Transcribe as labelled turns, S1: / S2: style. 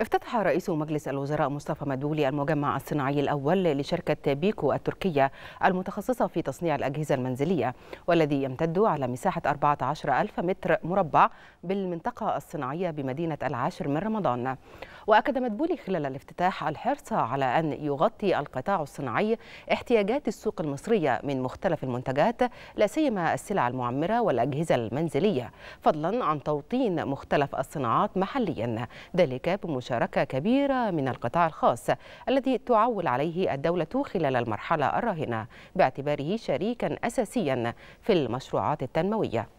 S1: افتتح رئيس مجلس الوزراء مصطفى مدبولي المجمع الصناعي الأول لشركة بيكو التركية المتخصصة في تصنيع الأجهزة المنزلية والذي يمتد على مساحة 14 ألف متر مربع بالمنطقة الصناعية بمدينة العاشر من رمضان وأكد مدبولي خلال الافتتاح الحرص على أن يغطي القطاع الصناعي احتياجات السوق المصرية من مختلف المنتجات لا سيما السلع المعمرة والأجهزة المنزلية فضلا عن توطين مختلف الصناعات محليا ذلك بمشاركة مشاركة كبيرة من القطاع الخاص الذي تعول عليه الدولة خلال المرحلة الراهنة باعتباره شريكا أساسيا في المشروعات التنموية